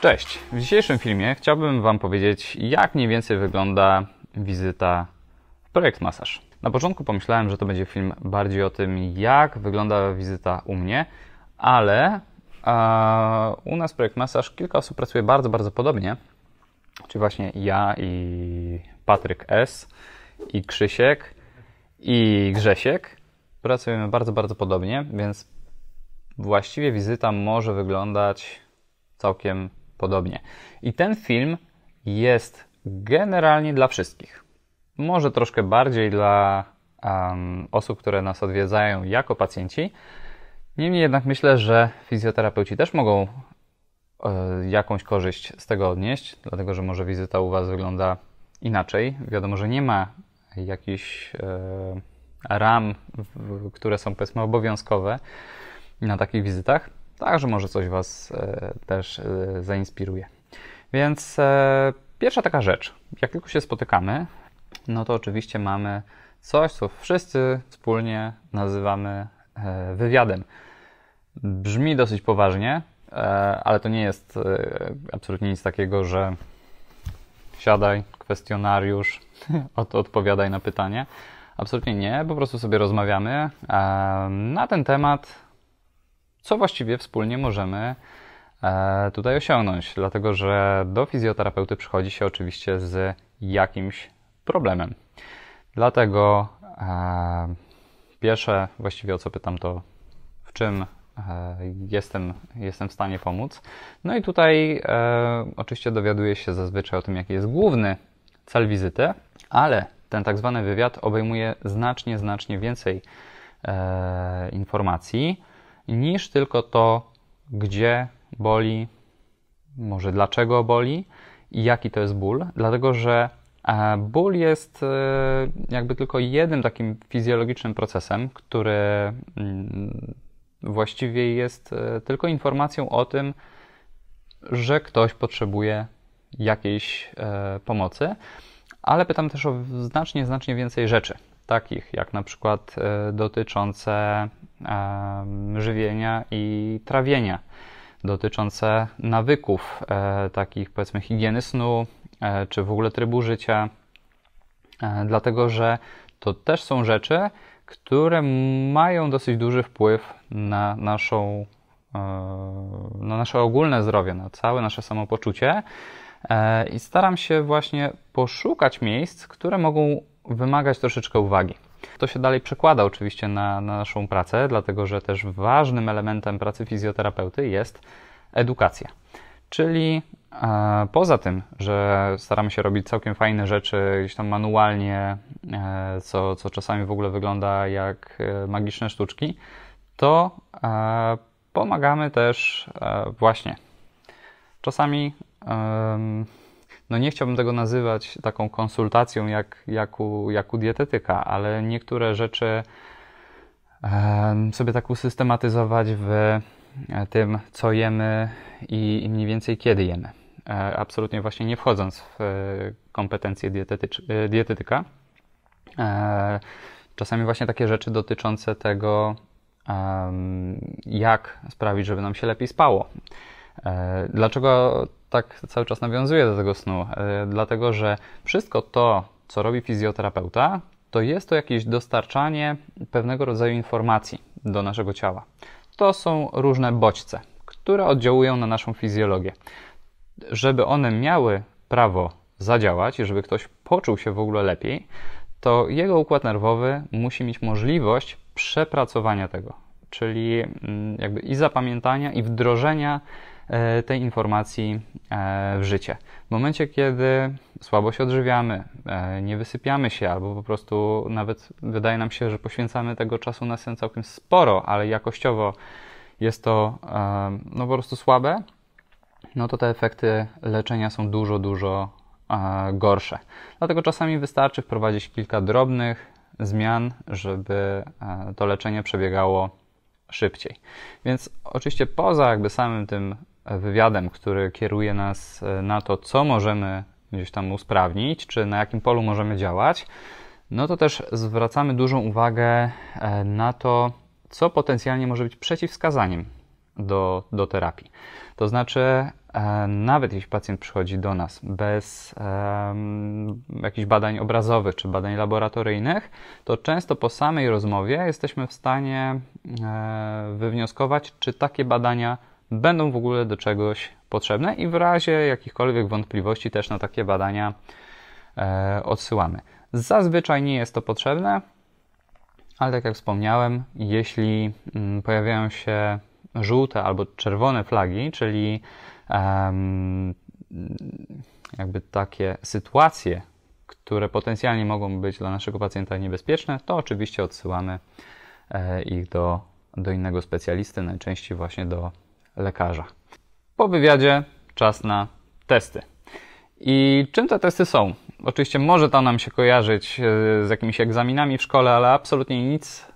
Cześć! W dzisiejszym filmie chciałbym Wam powiedzieć, jak mniej więcej wygląda wizyta w projekt masaż. Na początku pomyślałem, że to będzie film bardziej o tym, jak wygląda wizyta u mnie, ale e, u nas projekt masaż kilka osób pracuje bardzo, bardzo podobnie. Czyli właśnie ja i Patryk S, i Krzysiek, i Grzesiek. Pracujemy bardzo, bardzo podobnie, więc właściwie wizyta może wyglądać całkiem podobnie. I ten film jest generalnie dla wszystkich. Może troszkę bardziej dla um, osób, które nas odwiedzają jako pacjenci. Niemniej jednak myślę, że fizjoterapeuci też mogą e, jakąś korzyść z tego odnieść, dlatego że może wizyta u Was wygląda inaczej. Wiadomo, że nie ma jakichś e, ram, które są powiedzmy obowiązkowe na takich wizytach. Także może coś Was e, też e, zainspiruje. Więc e, pierwsza taka rzecz, jak tylko się spotykamy, no to oczywiście mamy coś, co wszyscy wspólnie nazywamy wywiadem. Brzmi dosyć poważnie, ale to nie jest absolutnie nic takiego, że siadaj, kwestionariusz, odpowiadaj na pytanie. Absolutnie nie, po prostu sobie rozmawiamy na ten temat, co właściwie wspólnie możemy e, tutaj osiągnąć, dlatego że do fizjoterapeuty przychodzi się oczywiście z jakimś problemem. Dlatego e, pierwsze właściwie o co pytam to w czym e, jestem, jestem w stanie pomóc. No i tutaj oczywiście dowiaduję się zazwyczaj o tym jaki jest główny cel wizyty, ale ten tak zwany wywiad obejmuje znacznie, znacznie więcej informacji niż tylko to, gdzie boli, może dlaczego boli i jaki to jest ból, dlatego że e, ból jest e, jakby tylko jednym takim fizjologicznym procesem, który mm, właściwie jest e, tylko informacją o tym, że ktoś potrzebuje jakiejś pomocy, ale pytam też o znacznie, znacznie więcej rzeczy, takich jak na przykład dotyczące żywienia i trawienia, dotyczące nawyków, e, takich powiedzmy higieny snu, e, czy w ogóle trybu życia, e, dlatego że to też są rzeczy, które mają dosyć duży wpływ na naszą na nasze ogólne zdrowie, na całe nasze samopoczucie. I staram się właśnie poszukać miejsc, które mogą wymagać troszeczkę uwagi. To się dalej przekłada oczywiście na, na naszą pracę, dlatego że też ważnym elementem pracy fizjoterapeuty jest edukacja. Czyli e, poza tym, że staramy się robić całkiem fajne rzeczy gdzieś tam manualnie, e, co, co czasami w ogóle wygląda jak e, magiczne sztuczki, to e, pomagamy też e, właśnie czasami no nie chciałbym tego nazywać taką konsultacją jak, jak, u, jak u dietetyka, ale niektóre rzeczy sobie tak usystematyzować w e, tym, co jemy i mniej więcej kiedy jemy. E, absolutnie właśnie nie wchodząc w e, kompetencje dietetyka. Czasami właśnie takie rzeczy dotyczące tego, jak sprawić, żeby nam się lepiej spało E, dlaczego tak cały czas nawiązuję do tego snu? E, dlatego, że wszystko to, co robi fizjoterapeuta, to jest to jakieś dostarczanie pewnego rodzaju informacji do naszego ciała. To są różne bodźce, które oddziałują na naszą fizjologię. Żeby one miały prawo zadziałać i żeby ktoś poczuł się w ogóle lepiej, to jego układ nerwowy musi mieć możliwość przepracowania tego, czyli mm, jakby i zapamiętania, i wdrożenia E, tej informacji e, w życie. W momencie, kiedy słabo się odżywiamy, e, nie wysypiamy się, albo po prostu nawet wydaje nam się, że poświęcamy tego czasu na sen całkiem sporo, ale jakościowo jest to no, po prostu słabe, no to te efekty leczenia są dużo, dużo gorsze. Dlatego czasami wystarczy wprowadzić kilka drobnych zmian, żeby to leczenie przebiegało szybciej. Więc oczywiście poza jakby samym tym wywiadem, który kieruje nas e, na to, co możemy gdzieś tam usprawnić, czy na jakim polu możemy działać, no to też zwracamy dużą uwagę e, na to, co potencjalnie może być przeciwwskazaniem do, do terapii. To znaczy, e, nawet jeśli pacjent przychodzi do nas bez um, jakichś badań obrazowych czy badań laboratoryjnych, to często po samej rozmowie jesteśmy w stanie um, wywnioskować, czy takie badania będą w ogóle do czegoś potrzebne i w razie jakichkolwiek wątpliwości też na takie badania e, odsyłamy. Zazwyczaj nie jest to potrzebne, ale tak jak wspomniałem, jeśli mm, pojawiają się żółte albo czerwone flagi, czyli um, jakby takie sytuacje, które potencjalnie mogą być dla naszego pacjenta niebezpieczne, to oczywiście odsyłamy e, ich do, do innego specjalisty, najczęściej właśnie do lekarza. Po wywiadzie czas na testy. I czym te testy są? Oczywiście może to nam się kojarzyć e, z jakimiś egzaminami w szkole, ale absolutnie nic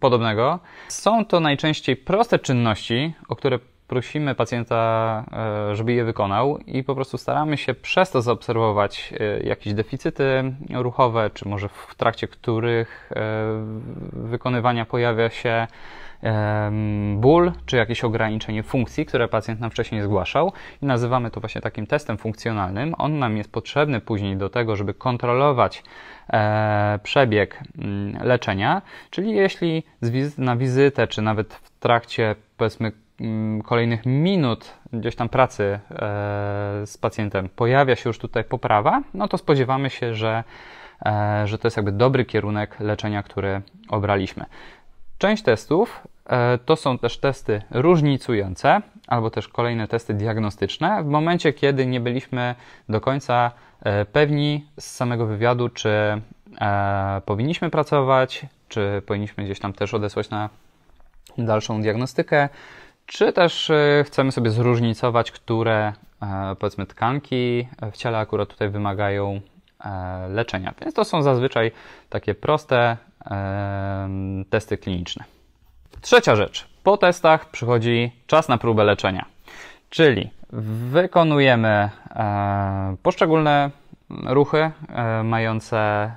podobnego. Są to najczęściej proste czynności, o które prosimy pacjenta, e, żeby je wykonał i po prostu staramy się przez to zaobserwować e, jakieś deficyty ruchowe, czy może w trakcie których e, wykonywania pojawia się ból, czy jakieś ograniczenie funkcji, które pacjent nam wcześniej zgłaszał i nazywamy to właśnie takim testem funkcjonalnym. On nam jest potrzebny później do tego, żeby kontrolować przebieg mm, leczenia, czyli jeśli na wizytę, czy nawet w trakcie powiedzmy Mm, kolejnych minut gdzieś tam pracy e, z pacjentem pojawia się już tutaj poprawa, no to spodziewamy się, że, e, że to jest jakby dobry kierunek leczenia, który obraliśmy. Część testów e, to są też testy różnicujące albo też kolejne testy diagnostyczne w momencie, kiedy nie byliśmy do końca pewni z samego wywiadu, czy powinniśmy pracować, czy powinniśmy gdzieś tam też odesłać na dalszą diagnostykę, czy też e, chcemy sobie zróżnicować, które e, powiedzmy tkanki w ciele akurat tutaj wymagają e, leczenia. Więc to są zazwyczaj takie proste testy kliniczne. Trzecia rzecz. Po testach przychodzi czas na próbę leczenia. Czyli wykonujemy poszczególne ruchy mające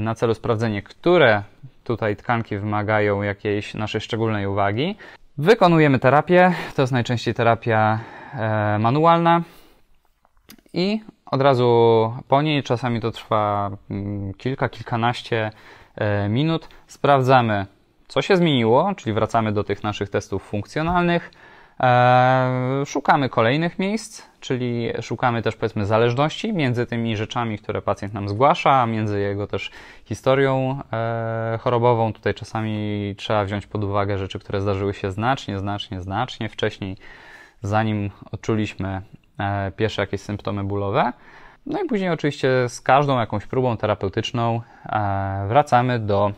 na celu sprawdzenie, które tutaj tkanki wymagają jakiejś naszej szczególnej uwagi. Wykonujemy terapię, to jest najczęściej terapia e, manualna i od razu po niej, czasami to trwa mm, kilka, kilkanaście e, minut, sprawdzamy, co się zmieniło, czyli wracamy do tych naszych testów funkcjonalnych, e, szukamy kolejnych miejsc, czyli szukamy też powiedzmy zależności między tymi rzeczami, które pacjent nam zgłasza, między jego też historią e, chorobową. Tutaj czasami trzeba wziąć pod uwagę rzeczy, które zdarzyły się znacznie, znacznie, znacznie wcześniej, zanim odczuliśmy e, pierwsze jakieś symptomy bólowe. No i później oczywiście z każdą jakąś próbą terapeutyczną e, wracamy do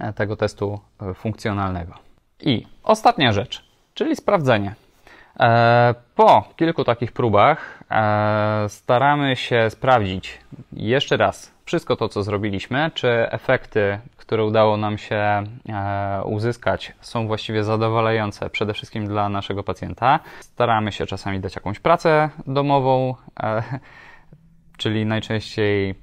e, tego testu e, funkcjonalnego. I ostatnia rzecz, czyli sprawdzenie. E, po kilku takich próbach e, staramy się sprawdzić jeszcze raz wszystko to, co zrobiliśmy, czy efekty, które udało nam się e, uzyskać, są właściwie zadowalające przede wszystkim dla naszego pacjenta. Staramy się czasami dać jakąś pracę domową, czyli najczęściej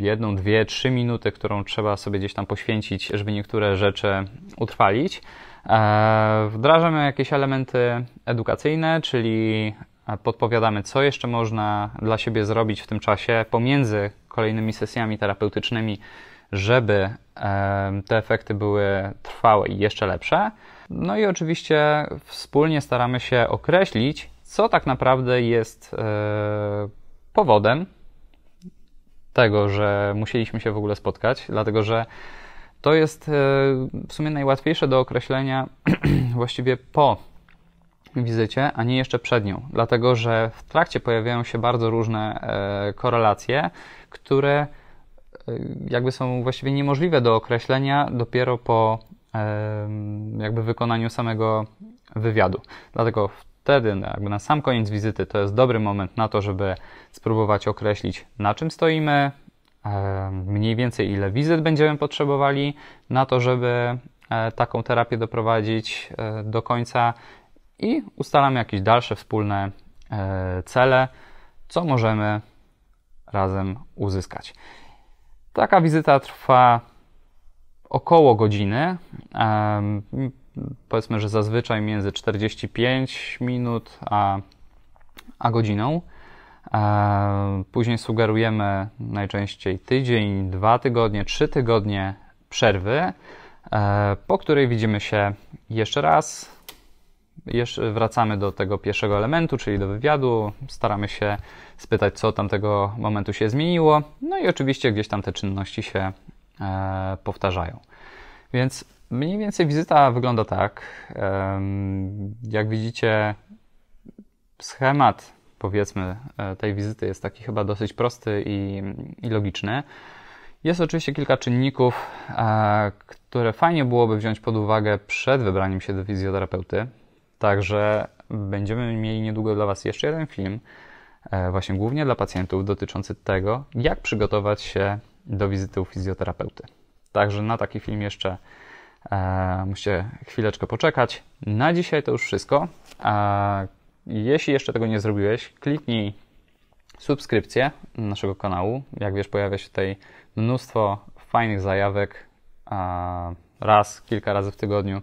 jedną, dwie, trzy minuty, którą trzeba sobie gdzieś tam poświęcić, żeby niektóre rzeczy utrwalić. E, wdrażamy jakieś elementy edukacyjne, czyli e, podpowiadamy, co jeszcze można dla siebie zrobić w tym czasie pomiędzy kolejnymi sesjami terapeutycznymi, żeby e, te efekty były trwałe i jeszcze lepsze. No i oczywiście wspólnie staramy się określić, co tak naprawdę jest powodem tego, że musieliśmy się w ogóle spotkać, dlatego że to jest e, w sumie najłatwiejsze do określenia właściwie po wizycie, a nie jeszcze przed nią, dlatego że w trakcie pojawiają się bardzo różne e, korelacje, które e, jakby są właściwie niemożliwe do określenia dopiero po jakby wykonaniu samego wywiadu. Dlatego wtedy, jakby na sam koniec wizyty, to jest dobry moment na to, żeby spróbować określić, na czym stoimy, mniej więcej ile wizyt będziemy potrzebowali na to, żeby e, taką terapię doprowadzić e, do końca i ustalamy jakieś dalsze wspólne e, cele, co możemy razem uzyskać. Taka wizyta trwa około godziny. Powiedzmy, że zazwyczaj między 45 minut a, a godziną. Później sugerujemy najczęściej tydzień, dwa tygodnie, trzy tygodnie przerwy, e, po której widzimy się jeszcze raz. Jeszcze wracamy do tego pierwszego elementu, czyli do wywiadu. Staramy się spytać, co tamtego momentu się zmieniło. No i oczywiście gdzieś tam te czynności się e, powtarzają. Więc mniej więcej wizyta wygląda tak. Jak widzicie, schemat powiedzmy, e, tej wizyty jest taki chyba dosyć prosty i, i logiczny. Jest oczywiście kilka czynników, e, które fajnie byłoby wziąć pod uwagę przed wybraniem się do fizjoterapeuty. Także będziemy mieli niedługo dla Was jeszcze jeden film, e, właśnie głównie dla pacjentów, dotyczący tego, jak przygotować się do wizyty u fizjoterapeuty. Także na taki film jeszcze musicie chwileczkę poczekać. Na dzisiaj to już wszystko. Jeśli jeszcze tego nie zrobiłeś, kliknij subskrypcję naszego kanału. Jak wiesz, pojawia się tutaj mnóstwo fajnych zajawek raz, kilka razy w tygodniu.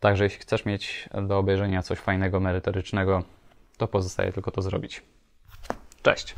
Także jeśli chcesz mieć do obejrzenia coś fajnego, merytorycznego, to pozostaje tylko to zrobić. Cześć!